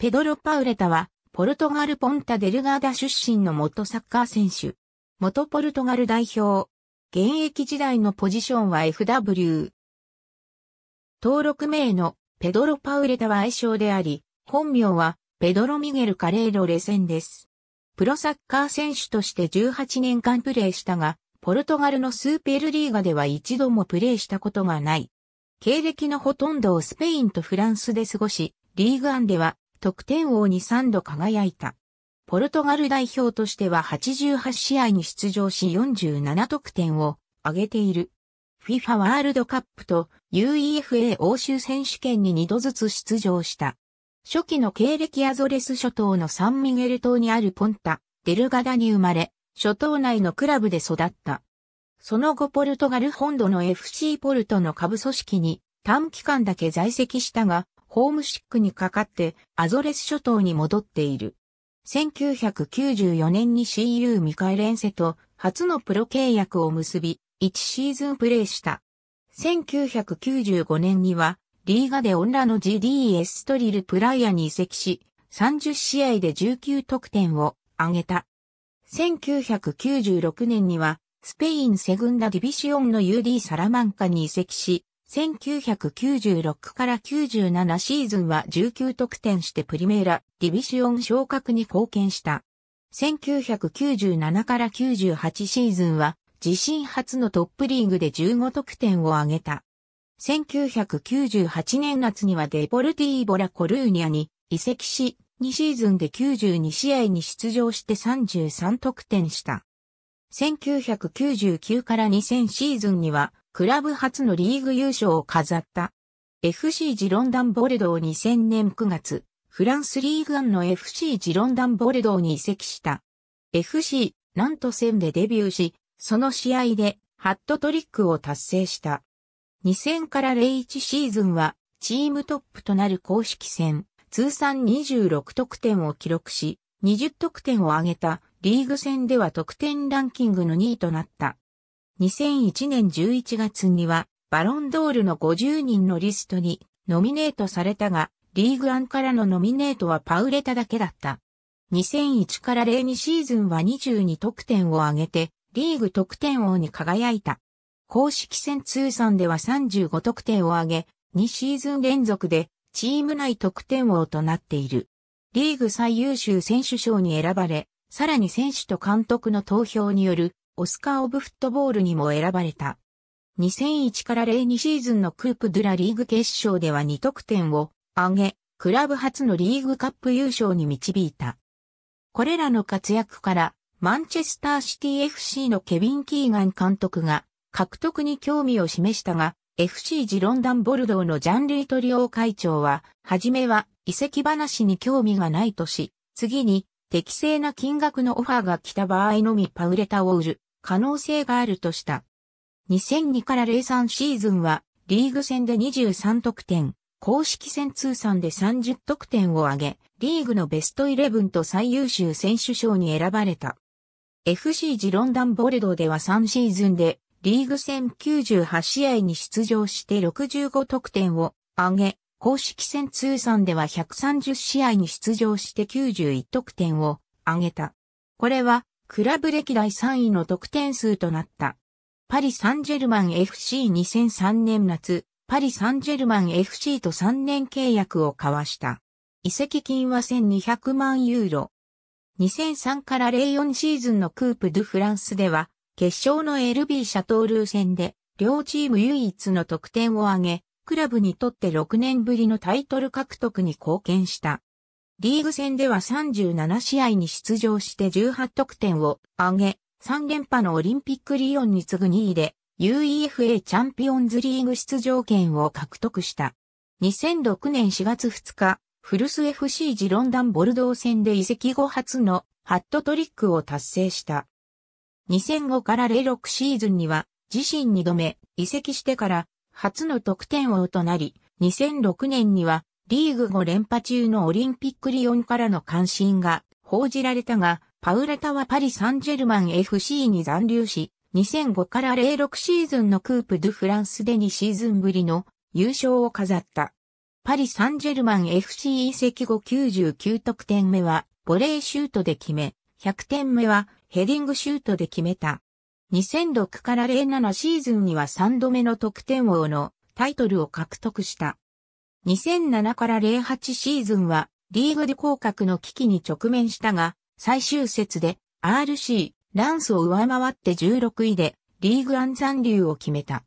ペドロ・パウレタは、ポルトガル・ポンタ・デルガーダ出身の元サッカー選手。元ポルトガル代表。現役時代のポジションは FW。登録名のペドロ・パウレタは愛称であり、本名はペドロ・ミゲル・カレーロ・レセンです。プロサッカー選手として18年間プレーしたが、ポルトガルのスーペルリーガでは一度もプレーしたことがない。経歴のほとんどをスペインとフランスで過ごし、リーグアンでは得点王に3度輝いた。ポルトガル代表としては88試合に出場し47得点を挙げている。FIFA ワールドカップと UEFA 欧州選手権に2度ずつ出場した。初期の経歴アゾレス諸島のサンミゲル島にあるポンタ、デルガダに生まれ、諸島内のクラブで育った。その後ポルトガル本土の FC ポルトの下部組織に短期間だけ在籍したが、ホームシックにかかってアゾレス諸島に戻っている。1994年に CU ミカエレンセと初のプロ契約を結び、1シーズンプレーした。1995年には、リーガでオンラの GD エストリルプライアに移籍し、30試合で19得点を挙げた。1996年には、スペインセグンダディビシオンの UD サラマンカに移籍し、1996から97シーズンは19得点してプリメーラ、ディビシオン昇格に貢献した。1997から98シーズンは自身初のトップリーグで15得点を挙げた。1998年夏にはデポルティーボラコルーニャに移籍し、2シーズンで92試合に出場して33得点した。1999から2000シーズンにはクラブ初のリーグ優勝を飾った。FC ジロンダンボルドー2000年9月、フランスリーグンの FC ジロンダンボルドーに移籍した。FC、なんと戦でデビューし、その試合でハットトリックを達成した。2000から01シーズンは、チームトップとなる公式戦、通算26得点を記録し、20得点を挙げたリーグ戦では得点ランキングの2位となった。2001年11月には、バロンドールの50人のリストにノミネートされたが、リーグアンからのノミネートはパウレタだけだった。2001から02シーズンは22得点を挙げて、リーグ得点王に輝いた。公式戦通算では35得点を挙げ、2シーズン連続でチーム内得点王となっている。リーグ最優秀選手賞に選ばれ、さらに選手と監督の投票によるオスカー・オブ・フットボールにも選ばれた。2001から02シーズンのクープ・ドゥラリーグ決勝では2得点を挙げ、クラブ初のリーグカップ優勝に導いた。これらの活躍から、マンチェスターシティ FC のケビン・キーガン監督が獲得に興味を示したが、FC ジロンダン・ボルドーのジャンルイトリオ会長は、はじめは遺跡話に興味がないとし、次に適正な金額のオファーが来た場合のみパウレタを売る可能性があるとした。2002から03シーズンは、リーグ戦で23得点、公式戦通算で30得点を挙げ、リーグのベストイレブンと最優秀選手賞に選ばれた。FC ジロンダンボルドーでは3シーズンで、リーグ戦98試合に出場して65得点を挙げ、公式戦通算では130試合に出場して91得点を挙げた。これはクラブ歴代3位の得点数となった。パリ・サンジェルマン FC2003 年夏、パリ・サンジェルマン FC と3年契約を交わした。移籍金は1200万ユーロ。2003から04シーズンのクープ・ドゥ・フランスでは、決勝の LB シャトールー戦で、両チーム唯一の得点を挙げ、クラブにとって6年ぶりのタイトル獲得に貢献した。リーグ戦では37試合に出場して18得点を挙げ、3連覇のオリンピックリオンに次ぐ2位で、UEFA チャンピオンズリーグ出場権を獲得した。2006年4月2日、フルス FC ジロンダンボルドー戦で移籍後初のハットトリックを達成した。2005から06シーズンには、自身2度目、移籍してから、初の得点王となり、2006年には、リーグ5連覇中のオリンピックリオンからの関心が報じられたが、パウレタはパリ・サンジェルマン FC に残留し、2005から06シーズンのクープ・ドゥ・フランスで2シーズンぶりの優勝を飾った。パリ・サンジェルマン FC 移籍後99得点目は、ボレーシュートで決め、100点目はヘディングシュートで決めた。2006から07シーズンには3度目の得点王のタイトルを獲得した。2007から08シーズンはリーグで降格の危機に直面したが、最終節で RC、ランスを上回って16位でリーグ安山流を決めた。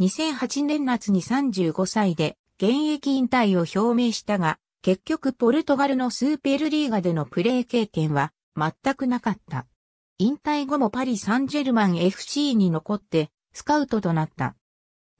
2008年夏に35歳で現役引退を表明したが、結局ポルトガルのスーペルリーガでのプレー経験は全くなかった。引退後もパリ・サンジェルマン FC に残ってスカウトとなった。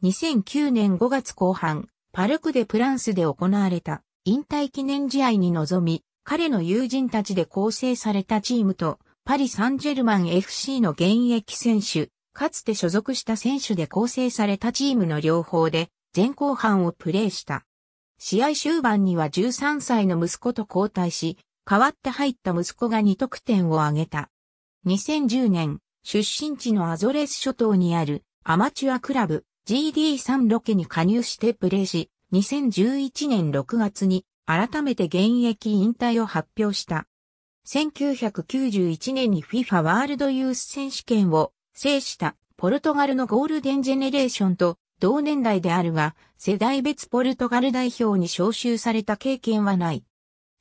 2009年5月後半、パルクでプランスで行われた引退記念試合に臨み、彼の友人たちで構成されたチームと、パリ・サンジェルマン FC の現役選手、かつて所属した選手で構成されたチームの両方で、前後半をプレーした。試合終盤には13歳の息子と交代し、代わって入った息子が2得点を挙げた。2010年、出身地のアゾレス諸島にあるアマチュアクラブ、GD3 ロケに加入してプレーし、2011年6月に改めて現役引退を発表した。1991年に FIFA ワールドユース選手権を制したポルトガルのゴールデンジェネレーションと同年代であるが、世代別ポルトガル代表に招集された経験はない。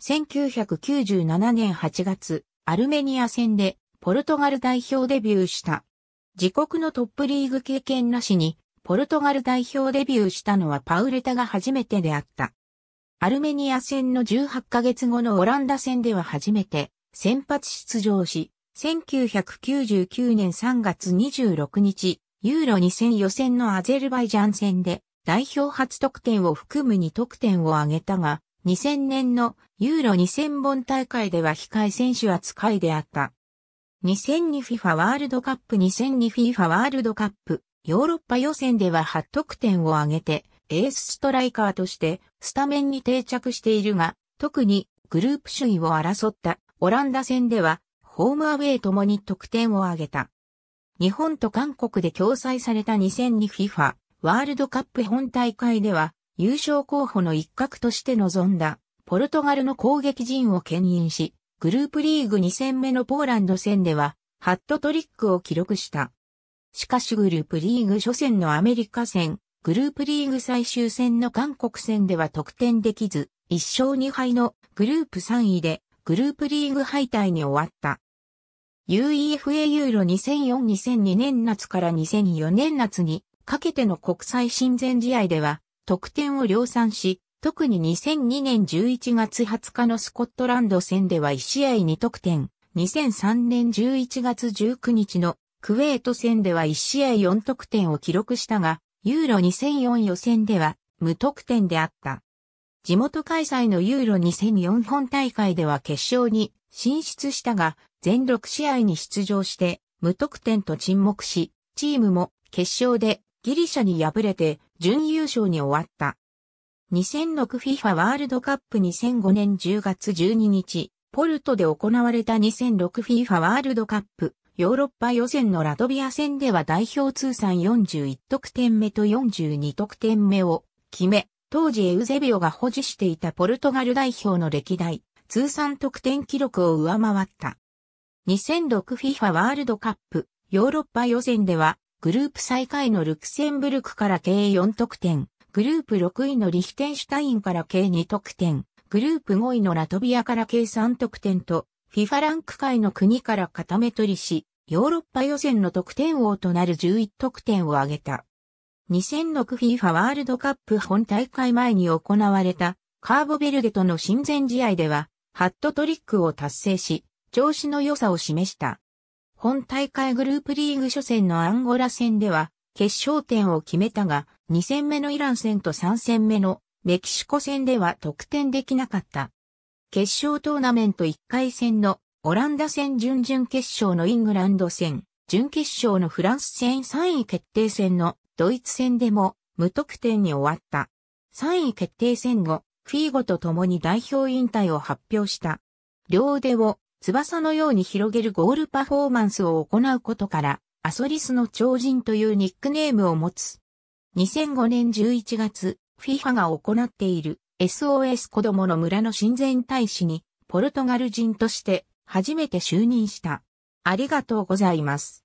1997年8月、アルメニア戦でポルトガル代表デビューした。自国のトップリーグ経験なしにポルトガル代表デビューしたのはパウレタが初めてであった。アルメニア戦の18ヶ月後のオランダ戦では初めて先発出場し、1999年3月26日、ユーロ2戦予選のアゼルバイジャン戦で代表初得点を含む2得点を挙げたが、2000年のユーロ2000本大会では控え選手扱いであった。2002FIFA ワールドカップ 2002FIFA ワールドカップヨーロッパ予選では8得点を挙げて、エースストライカーとしてスタメンに定着しているが、特にグループ首位を争ったオランダ戦では、ホームアウェイともに得点を挙げた。日本と韓国で共催された 2002FIFA ワールドカップ本大会では、優勝候補の一角として臨んだ、ポルトガルの攻撃陣を牽引し、グループリーグ2戦目のポーランド戦では、ハットトリックを記録した。しかしグループリーグ初戦のアメリカ戦、グループリーグ最終戦の韓国戦では得点できず、1勝2敗のグループ3位でグループリーグ敗退に終わった。UEFA ユーロ2004-2002年夏から2004年夏にかけての国際親善試合では得点を量産し、特に2002年11月20日のスコットランド戦では1試合2得点、2003年11月19日のクウェート戦では1試合4得点を記録したが、ユーロ2004予選では無得点であった。地元開催のユーロ2004本大会では決勝に進出したが、全6試合に出場して無得点と沈黙し、チームも決勝でギリシャに敗れて準優勝に終わった。2006FIFA ワールドカップ2005年10月12日、ポルトで行われた 2006FIFA ワールドカップヨーロッパ予選のラトビア戦では代表通算41得点目と42得点目を決め、当時エウゼビオが保持していたポルトガル代表の歴代通算得点記録を上回った。2006FIFA ワールドカップヨーロッパ予選ではグループ最下位のルクセンブルクから計4得点、グループ6位のリヒテンシュタインから計2得点、グループ5位のラトビアから計3得点と FIFA ランク界の国から固め取りし、ヨーロッパ予選の得点王となる11得点を挙げた。2006 FIFA ワールドカップ本大会前に行われたカーボベルデとの親善試合では、ハットトリックを達成し、調子の良さを示した。本大会グループリーグ初戦のアンゴラ戦では、決勝点を決めたが、2戦目のイラン戦と3戦目のメキシコ戦では得点できなかった。決勝トーナメント1回戦のオランダ戦準々決勝のイングランド戦、準決勝のフランス戦3位決定戦のドイツ戦でも無得点に終わった。3位決定戦後、フィーゴと共に代表引退を発表した。両腕を翼のように広げるゴールパフォーマンスを行うことから、アソリスの超人というニックネームを持つ。2005年11月、FIFA が行っている SOS 子供の村の親善大使に、ポルトガル人として初めて就任した。ありがとうございます。